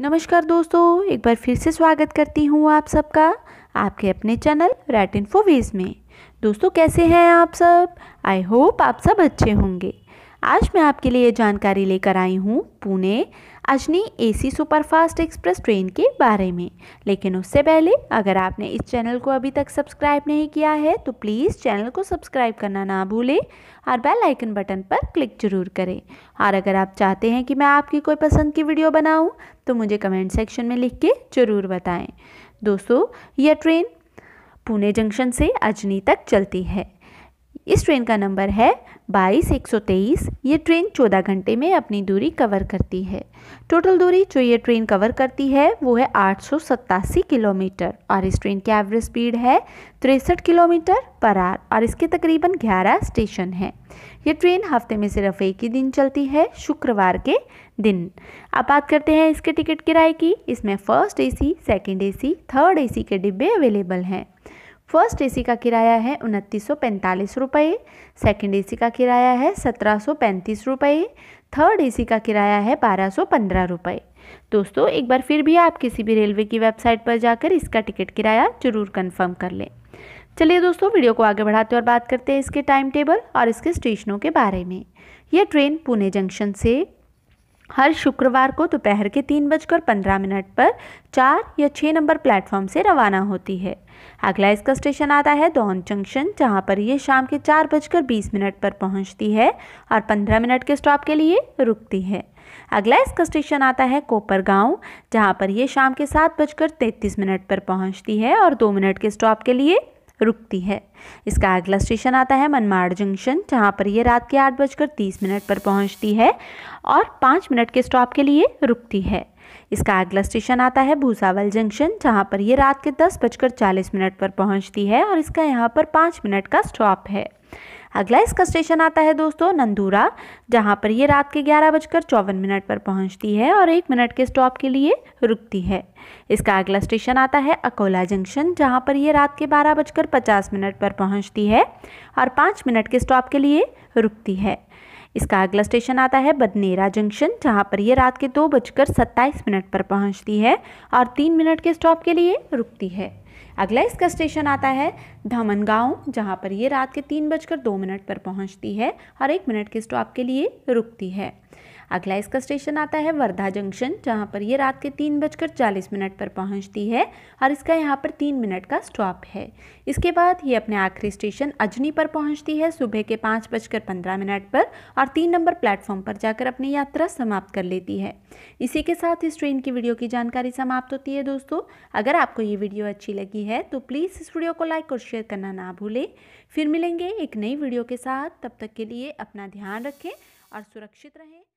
नमस्कार दोस्तों एक बार फिर से स्वागत करती हूँ आप सबका आपके अपने चैनल रैट इन्फोवेज में दोस्तों कैसे हैं आप सब आई होप आप सब अच्छे होंगे आज मैं आपके लिए जानकारी लेकर आई हूँ Pune Ajni AC superfast express train के बारे में लेकिन उससे पहले अगर आपने इस चैनल को अभी तक सब्सक्राइब नहीं किया है तो प्लीज़ चैनल को सब्सक्राइब करना ना भूलें और बेल आइकन बटन पर क्लिक जरूर करें और अगर आप चाहते हैं कि मैं आपकी कोई पसंद की वीडियो बनाऊँ तो मुझे कमेंट सेक्शन में लिख के ज़रूर बताएँ दोस्तों यह ट्रेन पुणे जंक्शन से अजनी तक चलती है इस ट्रेन का नंबर है बाईस एक सौ तेईस ये ट्रेन चौदह घंटे में अपनी दूरी कवर करती है टोटल दूरी जो ये ट्रेन कवर करती है वो है आठ सौ सत्तासी किलोमीटर और इस ट्रेन की एवरेज स्पीड है तिरसठ किलोमीटर पर आर और इसके तकरीबन ग्यारह स्टेशन हैं ये ट्रेन हफ्ते में सिर्फ एक ही दिन चलती है शुक्रवार के दिन अब बात करते हैं इसके टिकट किराए की इसमें first A C second A C third A C के डिब्बे अवेलेबल हैं फर्स्ट एसी का किराया है उनतीस सौ पैंतालीस रुपये सेकेंड ए का किराया है सत्रह सौ पैंतीस रुपये थर्ड एसी का किराया है बारह सौ पंद्रह रुपये दोस्तों एक बार फिर भी आप किसी भी रेलवे की वेबसाइट पर जाकर इसका टिकट किराया जरूर कंफर्म कर लें चलिए दोस्तों वीडियो को आगे बढ़ाते और बात करते हैं इसके टाइम टेबल और इसके स्टेशनों के बारे में यह ट्रेन पुणे जंक्शन से हर शुक्रवार को दोपहर के तीन बजकर पंद्रह मिनट पर चार या छः नंबर प्लेटफॉर्म से रवाना होती है अगला इसका स्टेशन आता है दौन जंक्शन जहाँ पर यह शाम के चार बजकर बीस मिनट पर पहुँचती है और पंद्रह मिनट के स्टॉप के लिए रुकती है अगला इसका स्टेशन आता है कोपर गाँव जहाँ पर यह शाम के सात बजकर तैंतीस मिनट पर पहुँचती है और दो मिनट के स्टॉप के लिए रुकती है इसका अगला स्टेशन आता है मनमाड़ जंक्शन जहाँ पर यह रात के आठ बजकर तीस मिनट पर पहुँचती है और पाँच मिनट के स्टॉप के लिए रुकती है इसका अगला स्टेशन आता है भूसावल जंक्शन जहाँ पर यह रात के दस बजकर चालीस मिनट पर पहुँचती है और इसका यहाँ पर पाँच मिनट का स्टॉप है अगला इसका स्टेशन आता है दोस्तों नंदूरा जहाँ पर ये रात के ग्यारह बजकर चौवन मिनट पर पहुँचती है और एक मिनट के स्टॉप के लिए रुकती है इसका अगला स्टेशन आता है अकोला जंक्शन जहाँ पर यह रात के बारह बजकर पचास मिनट पर पहुँचती है और पाँच मिनट के स्टॉप के लिए रुकती है इसका अगला स्टेशन आता है बदनेरा जंक्शन जहाँ पर यह रात के दो बजकर सत्ताईस मिनट पर पहुँचती है और तीन मिनट के स्टॉप के लिए रुकती है अगला इसका स्टेशन आता है धमनगांव जहाँ पर यह रात के तीन बजकर दो मिनट पर पहुँचती है और एक मिनट के स्टॉप के लिए रुकती है अगला इसका स्टेशन आता है वर्धा जंक्शन जहाँ पर यह रात के तीन बजकर चालीस मिनट पर पहुँचती है और इसका यहाँ पर तीन मिनट का स्टॉप है इसके बाद ये अपने आखिरी स्टेशन अजनी पर पहुँचती है सुबह के पाँच बजकर पंद्रह मिनट पर और तीन नंबर प्लेटफॉर्म पर जाकर अपनी यात्रा समाप्त कर लेती है इसी के साथ इस ट्रेन की वीडियो की जानकारी समाप्त होती है दोस्तों अगर आपको ये वीडियो अच्छी लगी है तो प्लीज़ इस वीडियो को लाइक और शेयर करना ना भूलें फिर मिलेंगे एक नई वीडियो के साथ तब तक के लिए अपना ध्यान रखें और सुरक्षित रहें